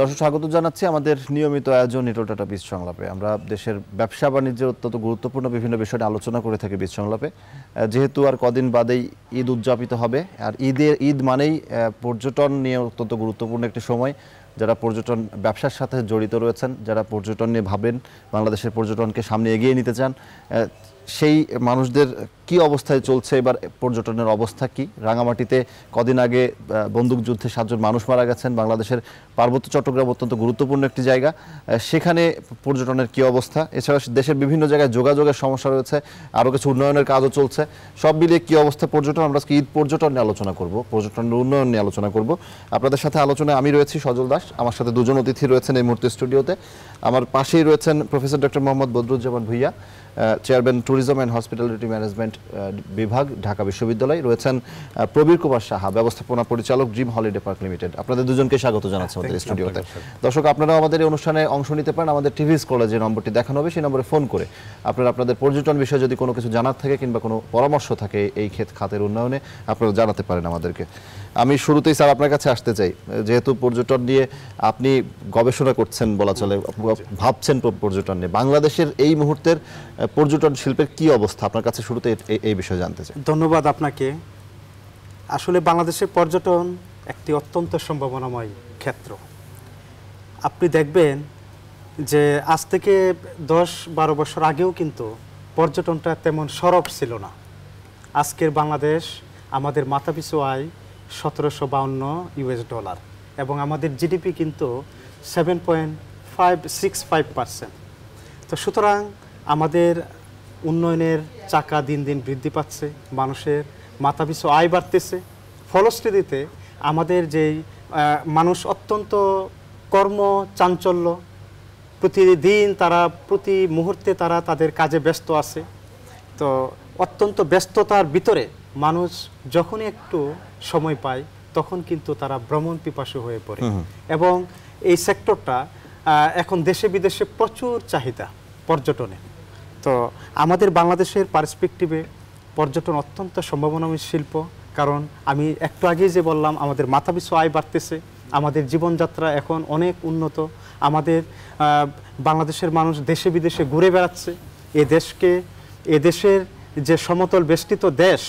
দর্শক স্বাগত জানাচ্ছি আমাদের নিয়মিত আয়োজন নিটোল টাটা বীজ সংলাপে আমরা দেশের ব্যবসা বাণিজ্যের অত্যন্ত গুরুত্বপূর্ণ বিভিন্ন বিষয় নিয়ে আলোচনা করে থাকি বীজ সংলাপে যেহেতু আর কদিন বাদেই ঈদ উদযাপিত হবে আর ঈদের ঈদ মানেই পর্যটন নিয়ে অত্যন্ত গুরুত্বপূর্ণ একটি সময় যারা পর্যটন ব্যবসার সাথে জড়িত রয়েছেন যারা পর্যটন নিয়ে ভাবেন বাংলাদেশের পর্যটনকে সামনে এগিয়ে নিতে চান সেই মানুষদের কি অবস্থায় চলছে এবার পর্যটনের অবস্থা কি রাঙামাটিতে কদিন আগে বন্দুকযুদ্ধে সাতজন মানুষ মারা গেছেন বাংলাদেশের পার্বত্য চট্টগ্রাম অত্যন্ত গুরুত্বপূর্ণ একটি জায়গা সেখানে পর্যটনের কি অবস্থা এছাড়া দেশের বিভিন্ন জায়গায় যোগাযোগের সমস্যা রয়েছে আরও কিছু উন্নয়নের কাজও চলছে সব মিলিয়ে কি অবস্থা পর্যটন আমরা আজকে ঈদ পর্যটন নিয়ে আলোচনা করব পর্যটনের উন্নয়ন নিয়ে আলোচনা করব আপনাদের সাথে আলোচনায় আমি রয়েছি সজল দাস আমার সাথে দুজন অতিথি রয়েছেন এই মুহূর্তে স্টুডিওতে আমার পাশেই রয়েছেন professor doctor Mohammad Badruzzaman Bhuiya chairman tourism and hospitality management বিভাগ ঢাকা বিশ্ববিদ্যালয় রয়েছেন প্রবীর কুমার সাহা ব্যবস্থাপনা পরিচালক ড্রিম হলিডে পার্ক লিমিটেড আপনাদের দুজনকে স্বাগত জানাচ্ছি হ্যাঁ, আমাদের স্টুডিওতে দর্শক আপনারা আমাদের এই অনুষ্ঠানে অংশ নিতে পারেন আমাদের টিভি স্কলে যে নম্বরটি দেখানো হবে সেই নম্বরে ফোন করে আপনারা আপনাদের পর্যটন বিষয়ে যদি কোনো কিছু জানার থাকে কিংবা কোনো পরামর্শ থাকে এই ক্ষেত খাতের উন্নয়নে আপনারা জানাতে পারেন আমাদেরকে আমি শুরুতেই স্যার আপনার কাছে আসতে চাই যেহেতু পর্যটন নিয়ে আপনি গবেষণা করছেন বলা চলে ভাবছেন পর্যটন নিয়ে বাংলাদেশের এই মুহূর্তের পর্যটন শিল্পের কি অবস্থা আপনার কাছে শুরুতে এই বিষয়ে জানতে চাই ধন্যবাদ আপনাকে আসলে বাংলাদেশের পর্যটন একটি অত্যন্ত সম্ভাবনাময় ক্ষেত্র আপনি দেখবেন যে আজ থেকে দশ বারো বছর আগেও কিন্তু পর্যটনটা তেমন সরব ছিল না আজকের বাংলাদেশ আমাদের মাথাপিছু আয় সতেরোশো বাউন্ন ইউএস ডলার এবং আমাদের জিডিপি কিন্তু seven point five six five percent তো সুতরাং আমাদের উন্নয়নের চাকা দিন দিন বৃদ্ধি পাচ্ছে মানুষের মাথাপিছু আয় বাড়তেছে ফলশ্রুতিতে আমাদের যেই মানুষ অত্যন্ত কর্ম চাঞ্চল্য প্রতিদিন তারা প্রতি মুহূর্তে তারা তাদের কাজে ব্যস্ত আছে তো অত্যন্ত ব্যস্ততার ভিতরে মানুষ যখনই একটু সময় পায় তখন কিন্তু তারা ভ্রমণ পিপাসু হয়ে পড়ে এবং এই সেক্টরটা এখন দেশে বিদেশে প্রচুর চাহিদা পর্যটনে তো আমাদের বাংলাদেশের পার্সপেক্টিভে পর্যটন অত্যন্ত সম্ভাবনাময় শিল্প কারণ আমি একটু আগেই যে বললাম আমাদের মাথাপিছু আয় বাড়তেছে আমাদের জীবনযাত্রা এখন অনেক উন্নত আমাদের বাংলাদেশের মানুষ দেশে বিদেশে ঘুরে বেড়াচ্ছে এ দেশকে এ দেশের যে সমতল বেষ্টিত দেশ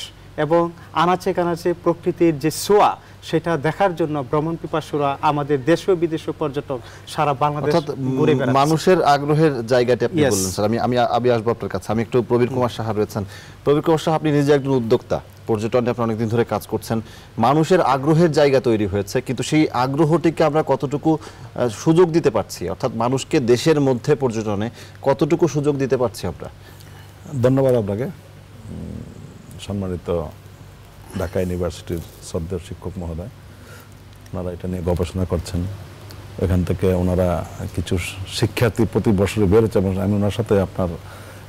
এবং আনাচে কানাচে প্রকৃতির যে সোয়া সেটা দেখার জন্য ভ্রমণ পিপাসুরা আমাদের দেশ ও বিদেশ পর্যটক সারা বাংলাদেশ ঘুরে মানুষের আগ্রহের জায়গাটি আপনি বললেন স্যার আমি আমি আমি আসবো আপনার কাছে আমি একটু প্রবীর কুমার সাহা রয়েছেন প্রবীর কুমার সাহা আপনি নিজে একজন উদ্যোক্তা পর্যটনে আপনি অনেকদিন ধরে কাজ করছেন মানুষের আগ্রহের জায়গা তৈরি হয়েছে কিন্তু সেই আগ্রহটিকে আমরা কতটুকু সুযোগ দিতে পারছি অর্থাৎ মানুষকে দেশের মধ্যে পর্যটনে কতটুকু সুযোগ দিতে পারছি আমরা ধন্যবাদ আপনাকে সম্মানিত ঢাকা ইউনিভার্সিটির শ্রদ্ধার শিক্ষক মহোদয় ওনারা এটা নিয়ে গবেষণা করছেন এখান থেকে ওনারা কিছু শিক্ষার্থী প্রতি বছরে বেরোচ্ছে এবং আমি ওনার সাথে আপনার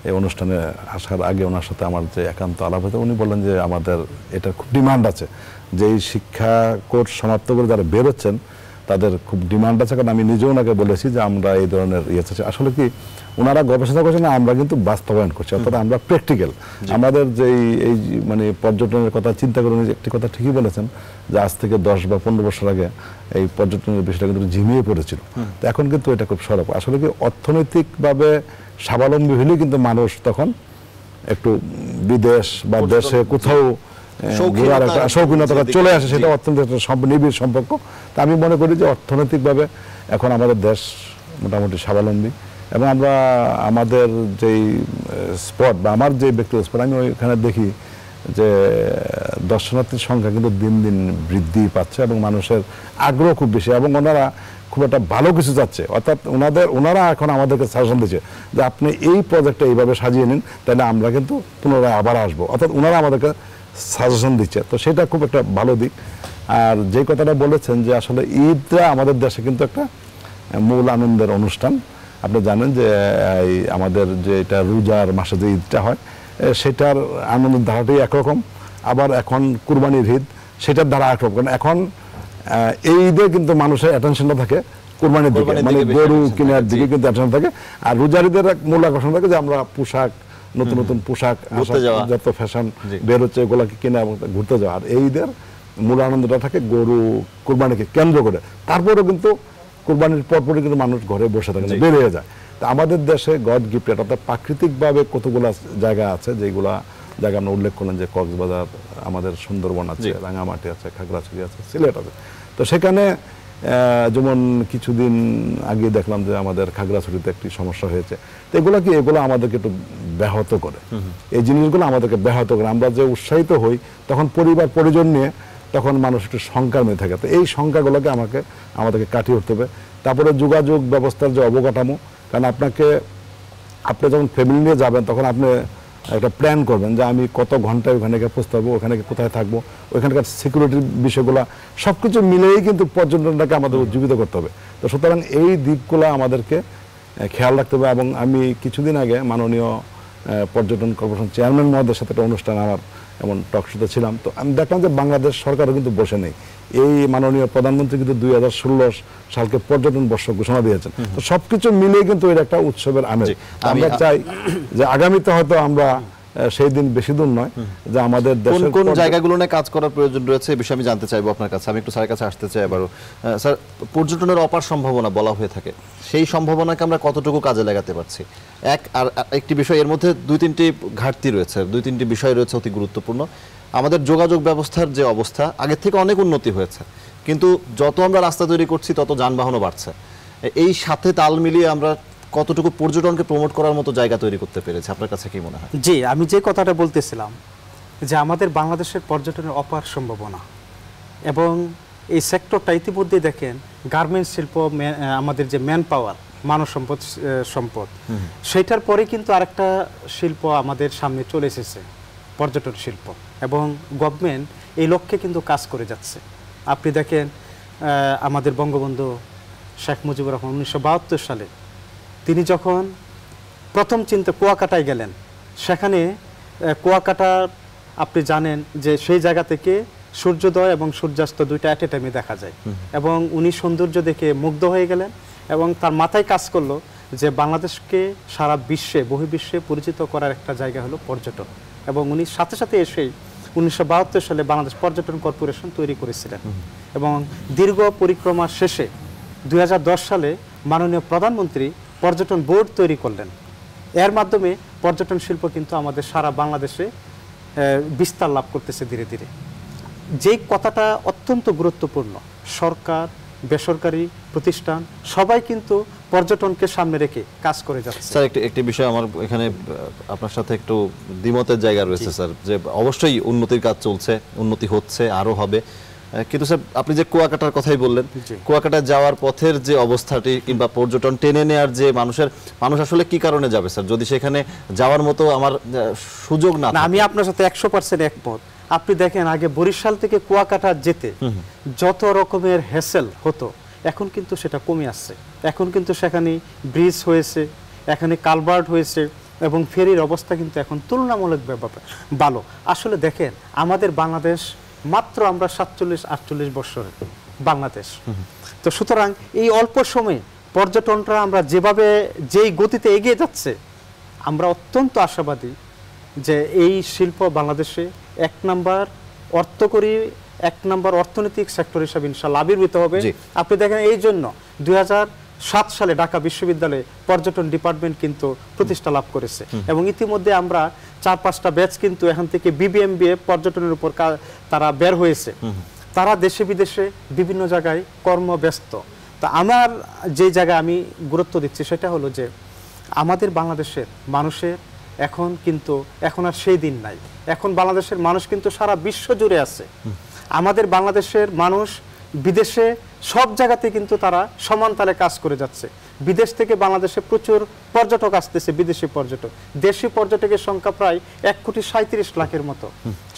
এই অনুষ্ঠানে আসার আগে ওনার সাথে আমার যে একান্ত আলাপ হয়েছে উনি বললেন যে আমাদের এটা খুব ডিমান্ড আছে যেই শিক্ষা কোর্স সমাপ্ত করে যারা বেরোচ্ছেন তাদের খুব ডিমান্ড আছে কারণ আমি নিজেও ওনাকে বলেছি যে আমরা এই ধরনের ইয়ে আছে আসলে কি ওনারা গবেষণা করছেন আমরা কিন্তু বাস্তবায়ন করছি অর্থাৎ আমরা প্র্যাকটিক্যাল আমাদের যে এই মানে পর্যটনের কথা চিন্তা করে একটি কথা ঠিকই বলেছেন যে আজ থেকে দশ বা পনেরো বছর আগে এই পর্যটনের বিষয়টা কিন্তু ঝিমিয়ে পড়েছিল তো এখন কিন্তু এটা খুব সরব আসলে কি অর্থনৈতিকভাবে স্বাবলম্বী হলেই কিন্তু মানুষ তখন একটু বিদেশ বা দেশে কোথাও শৌখিনতা চলে আসে সেটা অর্থনৈতিক নিবিড় সম্পর্ক তা আমি মনে করি যে অর্থনৈতিকভাবে এখন আমাদের দেশ মোটামুটি স্বাবলম্বী এবং আমরা আমাদের যেই স্পট বা আমার যে ব্যক্তিগত স্পট আমি ওইখানে দেখি যে দর্শনার্থীর সংখ্যা কিন্তু দিন দিন বৃদ্ধি পাচ্ছে এবং মানুষের আগ্রহ খুব বেশি এবং ওনারা খুব একটা ভালো কিছু যাচ্ছে অর্থাৎ ওনাদের ওনারা এখন আমাদেরকে সাজেশন দিচ্ছে যে আপনি এই প্রজেক্টটা এইভাবে সাজিয়ে নিন তাহলে আমরা কিন্তু পুনরায় আবার আসবো অর্থাৎ ওনারা আমাদেরকে সাজেশন দিচ্ছে তো সেটা খুব একটা ভালো দিক আর যে কথাটা বলেছেন যে আসলে ঈদটা আমাদের দেশে কিন্তু একটা মূল আনন্দের অনুষ্ঠান আপনি জানেন যে এই আমাদের যে এটা রোজার মাসে যে ঈদটা হয় সেটার আনন্দের ধারাটাই একরকম আবার এখন কুরবানির ঈদ সেটার ধারা একরকম কারণ এখন এই ঈদে কিন্তু মানুষের অ্যাটেনশনটা থাকে কুরবানির দিকে মানে গরু কেনার দিকে কিন্তু অ্যাটেনশন থাকে আর রোজার ঈদের মূল আকর্ষণ থাকে যে আমরা পোশাক নতুন নতুন পোশাক যত ফ্যাশন বেরোচ্ছে এগুলাকে কিনে এবং ঘুরতে যাওয়া আর এইদের মূল আনন্দটা থাকে গরু কোরবানিকে কেন্দ্র করে তারপরেও কিন্তু কোরবানির পরপরই কিন্তু মানুষ ঘরে বসে থাকে বেরিয়ে যায় তা আমাদের দেশে গড গিফটেড অর্থাৎ প্রাকৃতিকভাবে কতগুলো জায়গা আছে যেগুলা জায়গা আমরা উল্লেখ করলেন যে কক্সবাজার আমাদের সুন্দরবন আছে রাঙামাটি আছে খাগড়াছড়ি আছে সিলেট আছে তো সেখানে যেমন কিছুদিন আগে দেখলাম যে আমাদের খাগড়াছড়িতে একটি সমস্যা হয়েছে তো এগুলো কি এগুলো আমাদেরকে একটু ব্যাহত করে এই জিনিসগুলো আমাদেরকে ব্যাহত করে আমরা যে উৎসাহিত হই তখন পরিবার পরিজন নিয়ে তখন মানুষ একটু শঙ্কার মেয়ে থাকে তো এই শঙ্কাগুলোকে আমাকে আমাদেরকে কাটিয়ে উঠতে হবে তারপরে যোগাযোগ ব্যবস্থার যে অবকাঠামো কারণ আপনাকে আপনি যখন ফ্যামিলি নিয়ে যাবেন তখন আপনি একটা প্ল্যান করবেন যে আমি কত ঘন্টায় ওখানে গিয়ে পৌঁছতে ওখানে কোথায় থাকবো ওখানকার সিকিউরিটির বিষয়গুলো সব কিছু মিলেই কিন্তু পর্যটনটাকে আমাদের উজ্জীবিত করতে হবে তো সুতরাং এই দিকগুলো আমাদেরকে খেয়াল রাখতে হবে এবং আমি কিছুদিন আগে মাননীয় পর্যটন কর্পোরেশন চেয়ারম্যান মহোদয়ের সাথে একটা অনুষ্ঠান আমার এমন টকশোতে ছিলাম তো আমি দেখলাম যে বাংলাদেশ সরকারও কিন্তু বসে নেই এই মাননীয় প্রধানমন্ত্রী কিন্তু দুই হাজার ষোলো সালকে পর্যটন বর্ষ ঘোষণা দিয়েছেন তো সবকিছু মিলিয়ে কিন্তু এটা একটা উৎসবের আমেজ আমরা চাই যে আগামীতে হয়তো আমরা সেই দিন বেশি দূর নয় যে আমাদের দেশের কোন জায়গাগুলো নিয়ে কাজ করার প্রয়োজন রয়েছে এই বিষয়ে আমি জানতে চাইবো আপনার কাছে আমি একটু স্যারের কাছে আসতে চাই আবারও স্যার পর্যটনের অপার সম্ভাবনা বলা হয়ে থাকে সেই সম্ভাবনাকে আমরা কতটুকু কাজে লাগাতে পারছি এক আর একটি বিষয় এর মধ্যে দুই তিনটি ঘাটতি রয়েছে দুই তিনটি বিষয় রয়েছে অতি গুরুত্বপূর্ণ আমাদের যোগাযোগ ব্যবস্থার যে অবস্থা আগের থেকে অনেক উন্নতি হয়েছে কিন্তু যত আমরা রাস্তা তৈরি করছি তত যানবাহনও বাড়ছে এই সাথে তাল মিলিয়ে আমরা কতটুকু পর্যটনকে প্রমোট করার মতো জায়গা তৈরি করতে পেরেছে আপনার কাছে কি মনে হয় জি আমি যে কথাটা বলতেছিলাম যে আমাদের বাংলাদেশের পর্যটনের অপার সম্ভাবনা এবং এই সেক্টরটা ইতিমধ্যে দেখেন গার্মেন্টস শিল্প আমাদের যে ম্যান পাওয়ার মানব সম্পদ সম্পদ সেটার পরে কিন্তু আরেকটা শিল্প আমাদের সামনে চলে এসেছে পর্যটন শিল্প এবং গভর্নমেন্ট এই লক্ষ্যে কিন্তু কাজ করে যাচ্ছে আপনি দেখেন আমাদের বঙ্গবন্ধু শেখ মুজিবুর রহমান উনিশশো সালে তিনি যখন প্রথম চিন্তা কুয়াকাটায় গেলেন সেখানে কুয়াকাটা আপনি জানেন যে সেই জায়গা থেকে সূর্যোদয় এবং সূর্যাস্ত দুইটা অ্যাট এ টাইমে দেখা যায় এবং উনি সৌন্দর্য দেখে মুগ্ধ হয়ে গেলেন এবং তার মাথায় কাজ করলো যে বাংলাদেশকে সারা বিশ্বে বহির্বিশ্বে পরিচিত করার একটা জায়গা হলো পর্যটন এবং উনি সাথে সাথে এসেই উনিশশো সালে বাংলাদেশ পর্যটন কর্পোরেশন তৈরি করেছিলেন এবং দীর্ঘ পরিক্রমা শেষে দুই সালে মাননীয় প্রধানমন্ত্রী পর্যটন বোর্ড তৈরি করলেন এর মাধ্যমে পর্যটন শিল্প কিন্তু আমাদের সারা বাংলাদেশে বিস্তার লাভ করতেছে ধীরে ধীরে যে কথাটা অত্যন্ত গুরুত্বপূর্ণ সরকার বেসরকারি প্রতিষ্ঠান সবাই কিন্তু পর্যটনকে সামনে রেখে কাজ করে যাচ্ছে স্যার একটি একটি বিষয় আমার এখানে আপনার সাথে একটু দ্বিমতের জায়গা রয়েছে স্যার যে অবশ্যই উন্নতির কাজ চলছে উন্নতি হচ্ছে আরও হবে কিন্তু স্যার আপনি যে কুয়াকাটার কথাই বললেন কুয়াকাটা যাওয়ার পথের যে অবস্থাটি কিংবা পর্যটন টেনে নেওয়ার যে মানুষের মানুষ আসলে কি কারণে যাবে স্যার যদি সেখানে যাওয়ার মতো আমার সুযোগ না আমি আপনার সাথে একশো পার্সেন্ট একমত আপনি দেখেন আগে বরিশাল থেকে কুয়াকাটা যেতে যত রকমের হেসেল হতো এখন কিন্তু সেটা কমে আসছে এখন কিন্তু সেখানে ব্রিজ হয়েছে এখানে কালভার্ট হয়েছে এবং ফেরির অবস্থা কিন্তু এখন তুলনামূলক ব্যাপার ভালো আসলে দেখেন আমাদের বাংলাদেশ মাত্র আমরা সাতচল্লিশ আটচল্লিশ বছর বাংলাদেশ তো সুতরাং এই অল্প সময়ে পর্যটনটা আমরা যেভাবে যেই গতিতে এগিয়ে যাচ্ছে আমরা অত্যন্ত আশাবাদী যে এই শিল্প বাংলাদেশে এক নাম্বার অর্থকরী এক নাম্বার অর্থনৈতিক সেক্টর হিসাবে ইনশাল আবির্ভূত হবে আপনি দেখেন এই জন্য দুই সাত সালে ঢাকা বিশ্ববিদ্যালয়ে পর্যটন ডিপার্টমেন্ট কিন্তু প্রতিষ্ঠা লাভ করেছে এবং ইতিমধ্যে আমরা চার পাঁচটা ব্যাচ কিন্তু এখান থেকে বিবিএমবিএ পর্যটনের উপর তারা বের হয়েছে তারা দেশে বিদেশে বিভিন্ন জায়গায় কর্মব্যস্ত তা আমার যে জায়গায় আমি গুরুত্ব দিচ্ছি সেটা হলো যে আমাদের বাংলাদেশের মানুষের এখন কিন্তু এখন আর সেই দিন নাই এখন বাংলাদেশের মানুষ কিন্তু সারা বিশ্ব জুড়ে আছে আমাদের বাংলাদেশের মানুষ বিদেশে সব জায়গাতে কিন্তু তারা সমান তালে কাজ করে যাচ্ছে বিদেশ থেকে বাংলাদেশে প্রচুর পর্যটক আসতেছে বিদেশি পর্যটক দেশি পর্যটকের সংখ্যা প্রায় এক কোটি সাঁত্রিশ লাখের মতো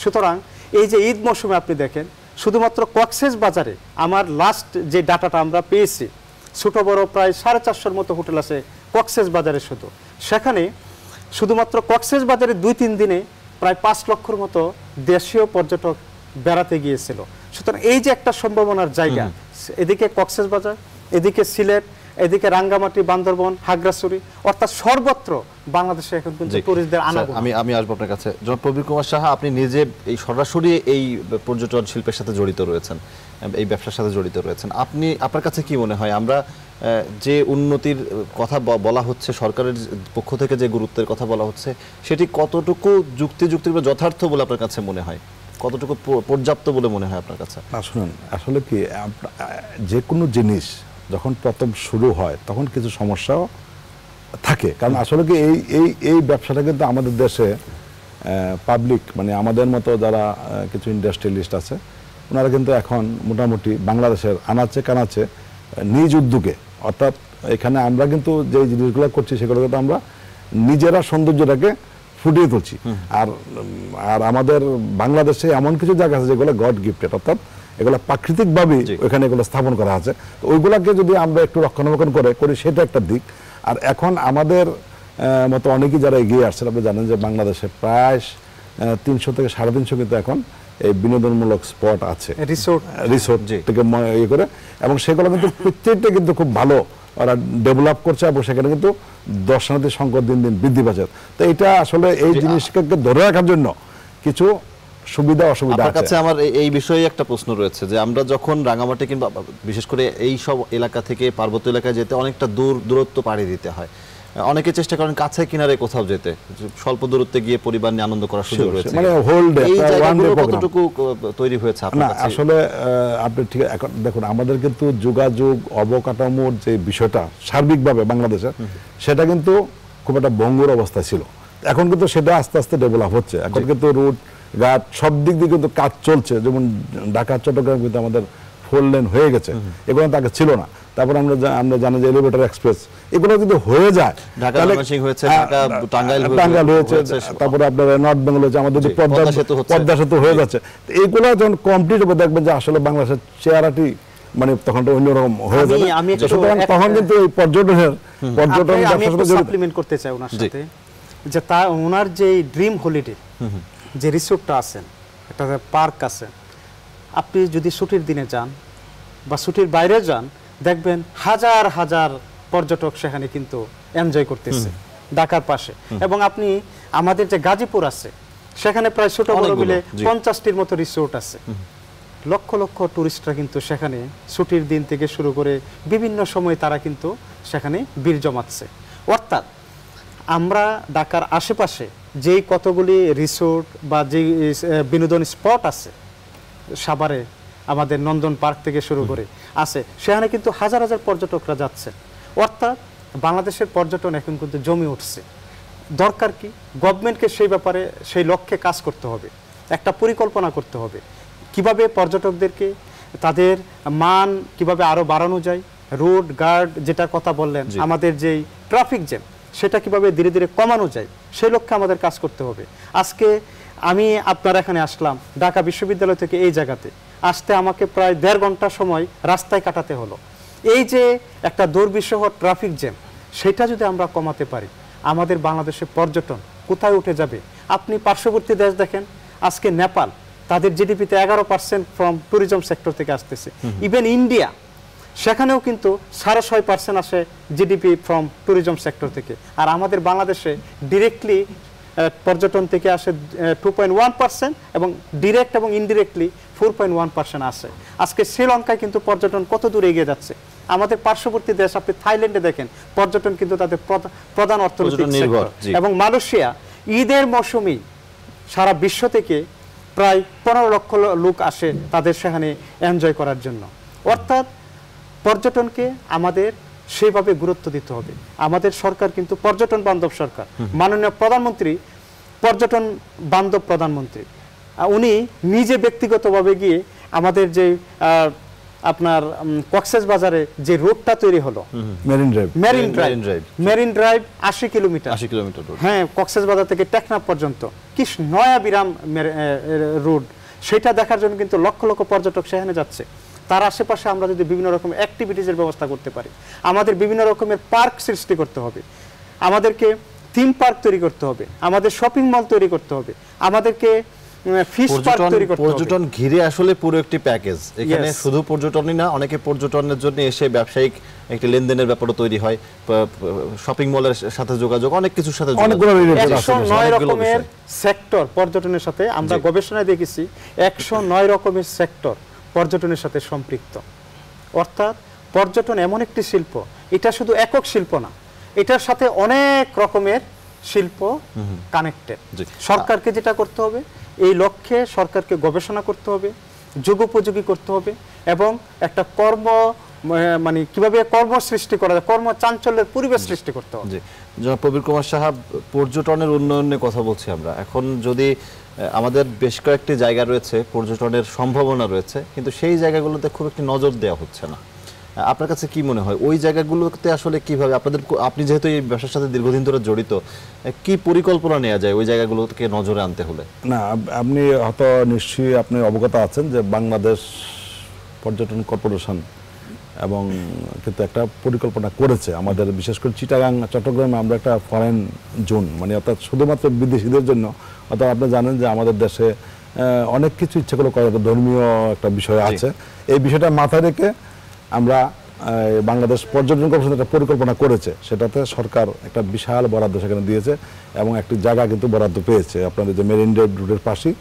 সুতরাং এই যে ঈদ মৌসুমে আপনি দেখেন শুধুমাত্র কক্সেস বাজারে আমার লাস্ট যে ডাটাটা আমরা পেয়েছি ছোটো বড় প্রায় সাড়ে চারশোর মতো হোটেল আছে কক্সেস বাজারে শুধু সেখানে শুধুমাত্র কক্সেস বাজারে দুই তিন দিনে প্রায় পাঁচ লক্ষর মতো দেশীয় পর্যটক বেড়াতে গিয়েছিল সুতরাং এই যে একটা সম্ভাবনার জায়গা এদিকে কক্সেস বাজার এদিকে সিলেট এদিকে রাঙ্গামাটি বান্দরবন হাগরাসুরি অর্থাৎ সর্বত্র বাংলাদেশে এখন কিন্তু টুরিস্টদের আনা আমি আমি আসবো আপনার কাছে জনাব প্রবীর কুমার সাহা আপনি নিজে এই সরাসরি এই পর্যটন শিল্পের সাথে জড়িত রয়েছেন এই ব্যবসার সাথে জড়িত রয়েছেন আপনি আপনার কাছে কি মনে হয় আমরা যে উন্নতির কথা বলা হচ্ছে সরকারের পক্ষ থেকে যে গুরুত্বের কথা বলা হচ্ছে সেটি কতটুকু যুক্তিযুক্তি বা যথার্থ বলে আপনার কাছে মনে হয় কতটুকু পর্যাপ্ত বলে মনে হয় আপনার কাছে না শুনুন আসলে কি যে কোনো জিনিস যখন প্রথম শুরু হয় তখন কিছু সমস্যাও থাকে কারণ আসলে কি এই এই এই ব্যবসাটা কিন্তু আমাদের দেশে পাবলিক মানে আমাদের মতো যারা কিছু ইন্ডাস্ট্রিয়ালিস্ট আছে ওনারা কিন্তু এখন মোটামুটি বাংলাদেশের আনাচে কানাচে নিজ উদ্যোগে অর্থাৎ এখানে আমরা কিন্তু যে জিনিসগুলো করছি সেগুলো কিন্তু আমরা নিজেরা সৌন্দর্যটাকে ফুটিয়ে তুলছি আর আর আমাদের বাংলাদেশে এমন কিছু জায়গা আছে যেগুলো গড গিফটেড অর্থাৎ এগুলো প্রাকৃতিকভাবেই ওইখানে এগুলো স্থাপন করা আছে তো ওইগুলাকে যদি আমরা একটু রক্ষণাবেক্ষণ করে করি সেটা একটা দিক আর এখন আমাদের মতো অনেকেই যারা এগিয়ে আসছেন আপনি জানেন যে বাংলাদেশে প্রায় তিনশো থেকে সাড়ে তিনশো কিন্তু এখন এই বিনোদনমূলক স্পট আছে রিসোর্ট রিসোর্ট থেকে ইয়ে করে এবং সেগুলো কিন্তু প্রত্যেকটা কিন্তু খুব ভালো ওরা ডেভেলপ করছে এবং সেখানে কিন্তু দর্শনার্থী সংকট দিন দিন বৃদ্ধি পাচ্ছে তো এটা আসলে এই জিনিসকে ধরে রাখার জন্য কিছু সুবিধা অসুবিধা কাছে আমার এই বিষয়ে একটা প্রশ্ন রয়েছে যে আমরা যখন রাঙামাটি কিংবা বিশেষ করে এই সব এলাকা থেকে পার্বত্য এলাকায় যেতে অনেকটা দূর দূরত্ব পাড়ি দিতে হয় অনেকে চেষ্টা করেন কাছে কিনারে কোথাও যেতে স্বল্প দূরত্বে গিয়ে পরিবার নিয়ে আনন্দ করার সুযোগ রয়েছে মানে হোল ডে ওয়ান ডে কতটুকু তৈরি হয়েছে আপনার না আসলে আপনি ঠিক দেখুন আমাদের কিন্তু যোগাযোগ অবকাঠামোর যে বিষয়টা সার্বিকভাবে বাংলাদেশে সেটা কিন্তু খুব একটা ভঙ্গুর অবস্থা ছিল এখন কিন্তু সেটা আস্তে আস্তে ডেভেলপ হচ্ছে এখন কিন্তু রুট ঘাট সব দিক দিয়ে কিন্তু কাজ চলছে যেমন ঢাকা চট্টগ্রাম কিন্তু আমাদের ফোর লেন হয়ে গেছে এগুলো তাকে ছিল না তারপর আমরা আমরা জানি যে এলিভেটর এক্সপ্রেস এগুলো যদি হয়ে যায় ঢাকা হয়েছে হ্যাঁ, ঢাকা টাঙ্গাইল হ্যাঁ, টাঙ্গাইল হয়েছে তারপর আপনার নর্থ বেঙ্গল হয়েছে আমাদের যে পদ্মা পদ্মা সেতু হয়ে যাচ্ছে এগুলো যখন কমপ্লিট হবে দেখবেন যে আসলে বাংলাদেশের চেহারাটি মানে তখন তো অন্যরকম হয়ে যাবে আমি সুতরাং তখন কিন্তু এই পর্যটনের পর্যটন সাপ্লিমেন্ট করতে চাই ওনার সাথে যে তা ওনার যে ড্রিম হলিডে যে রিসোর্টটা আছেন একটা পার্ক আছে আপনি যদি ছুটির দিনে যান বা ছুটির বাইরে যান দেখবেন হাজার হাজার পর্যটক সেখানে কিন্তু এনজয় করতেছে ঢাকার পাশে এবং আপনি আমাদের যে গাজীপুর আছে সেখানে প্রায় ছোট বড় মিলে পঞ্চাশটির মতো রিসোর্ট আছে লক্ষ লক্ষ টুরিস্টরা কিন্তু সেখানে ছুটির দিন থেকে শুরু করে বিভিন্ন সময়ে তারা কিন্তু সেখানে বীর জমাচ্ছে অর্থাৎ আমরা ঢাকার আশেপাশে যেই কতগুলি রিসোর্ট বা যে বিনোদন স্পট আছে সাভারে আমাদের নন্দন পার্ক থেকে শুরু করে আছে সেখানে কিন্তু হাজার হাজার পর্যটকরা যাচ্ছে অর্থাৎ বাংলাদেশের পর্যটন এখন কিন্তু জমে উঠছে দরকার কি গভর্নমেন্টকে সেই ব্যাপারে সেই লক্ষ্যে কাজ করতে হবে একটা পরিকল্পনা করতে হবে কিভাবে পর্যটকদেরকে তাদের মান কিভাবে আরও বাড়ানো যায় রোড গার্ড যেটার কথা বললেন আমাদের যেই ট্রাফিক জ্যাম সেটা কিভাবে ধীরে ধীরে কমানো যায় সেই লক্ষ্যে আমাদের কাজ করতে হবে আজকে আমি আপনার এখানে আসলাম ঢাকা বিশ্ববিদ্যালয় থেকে এই জায়গাতে আসতে আমাকে প্রায় দেড় ঘন্টা সময় রাস্তায় কাটাতে হলো এই যে একটা দুর্বিশহ ট্রাফিক জ্যাম সেটা যদি আমরা কমাতে পারি আমাদের বাংলাদেশে পর্যটন কোথায় উঠে যাবে আপনি পার্শ্ববর্তী দেশ দেখেন আজকে নেপাল তাদের জিডিপিতে এগারো পার্সেন্ট ফ্রম ট্যুরিজম সেক্টর থেকে আসতেছে ইভেন ইন্ডিয়া সেখানেও কিন্তু সাড়ে ছয় পার্সেন্ট আসে জিডিপি ফ্রম ট্যুরিজম সেক্টর থেকে আর আমাদের বাংলাদেশে ডিরেক্টলি পর্যটন থেকে আসে টু পয়েন্ট ওয়ান পার্সেন্ট এবং ডিরেক্ট এবং indirectly four point one percent আসে আজকে শ্রীলঙ্কায় কিন্তু পর্যটন কত দূর এগিয়ে যাচ্ছে আমাদের পার্শ্ববর্তী দেশ আপনি থাইল্যান্ডে দেখেন পর্যটন কিন্তু তাদের প্রধান অর্থনৈতিক এবং মালয়েশিয়া ঈদের মৌসুমেই সারা বিশ্ব থেকে প্রায় পনেরো লক্ষ লোক আসে তাদের সেখানে এনজয় করার জন্য অর্থাৎ পর্যটনকে আমাদের সেভাবে গুরুত্ব দিতে হবে আমাদের সরকার কিন্তু পর্যটন বান্ধব সরকার মাননীয় প্রধানমন্ত্রী পর্যটন বান্ধব প্রধানমন্ত্রী উনি নিজে ব্যক্তিগতভাবে গিয়ে আমাদের যে আপনার কক্সেস বাজারে যে রোডটা তৈরি হলো marine drive marine drive marine drive আশি কিলোমিটার আশি কিলোমিটার হ্যাঁ কক্সেস বাজার থেকে টেকনাফ পর্যন্ত কি নয়া বিরাম রোড সেটা দেখার জন্য কিন্তু লক্ষ লক্ষ পর্যটক সেখানে যাচ্ছে তার আশেপাশে আমরা যদি বিভিন্ন রকম অ্যাক্টিভিটিসের ব্যবস্থা করতে পারি আমাদের বিভিন্ন রকমের পার্ক সৃষ্টি করতে হবে আমাদেরকে থিম পার্ক তৈরি করতে হবে আমাদের শপিং মল তৈরি করতে হবে আমাদেরকে পর্যটন ঘিরে আসলে পুরো একটি প্যাকেজ এখানে শুধু পর্যটনই না অনেকে পর্যটনের জন্য এসে ব্যবসায়িক একটি লেনদেনের ব্যাপারও তৈরি হয় শপিং মলের সাথে যোগাযোগ অনেক কিছুর সাথে নয় রকমের সেক্টর পর্যটনের সাথে আমরা গবেষণায় দেখেছি একশো নয় রকমের সেক্টর পর্যটনের সাথে সম্পৃক্ত অর্থাৎ পর্যটন এমন একটি শিল্প এটা শুধু একক শিল্প না এটার সাথে অনেক রকমের শিল্প কানেক্টেড সরকারকে যেটা করতে হবে এই লক্ষ্যে সরকারকে গবেষণা করতে হবে যুগোপযোগী করতে হবে এবং একটা কর্ম মানে কিভাবে কর্ম সৃষ্টি করা যায় কর্ম চাঞ্চল্যের পরিবেশ সৃষ্টি করতে হবে জনাব প্রবীর কুমার সাহাব পর্যটনের উন্নয়নের কথা বলছি আমরা এখন যদি আমাদের বেশ কয়েকটি জায়গা রয়েছে পর্যটনের সম্ভাবনা রয়েছে কিন্তু সেই জায়গাগুলোতে খুব একটি নজর দেওয়া হচ্ছে না আপনার কাছে কি মনে হয় ওই জায়গাগুলোতে আসলে কিভাবে আপনাদের আপনি যেহেতু এই ব্যবসার সাথে দীর্ঘদিন ধরে জড়িত কি পরিকল্পনা নেওয়া যায় ওই জায়গাগুলোকে নজরে আনতে হলে না আপনি হয়তো নিশ্চয়ই আপনি অবগত আছেন যে বাংলাদেশ পর্যটন কর্পোরেশন এবং কিন্তু একটা পরিকল্পনা করেছে আমাদের বিশেষ করে চিটাগাং চট্টগ্রামে আমরা একটা ফরেন জোন মানে অর্থাৎ শুধুমাত্র বিদেশিদের জন্য অর্থাৎ আপনি জানেন যে আমাদের দেশে অনেক কিছু ইচ্ছে করে করার ধর্মীয় একটা বিষয় আছে এই বিষয়টা মাথায় রেখে আমরা বাংলাদেশ পর্যটন কমিশন একটা পরিকল্পনা করেছে সেটাতে সরকার একটা বিশাল বরাদ্দ সেখানে দিয়েছে এবং একটি জায়গা কিন্তু বরাদ্দ পেয়েছে আপনাদের যে মেরিন ড্রাইভ রুটের পাশেই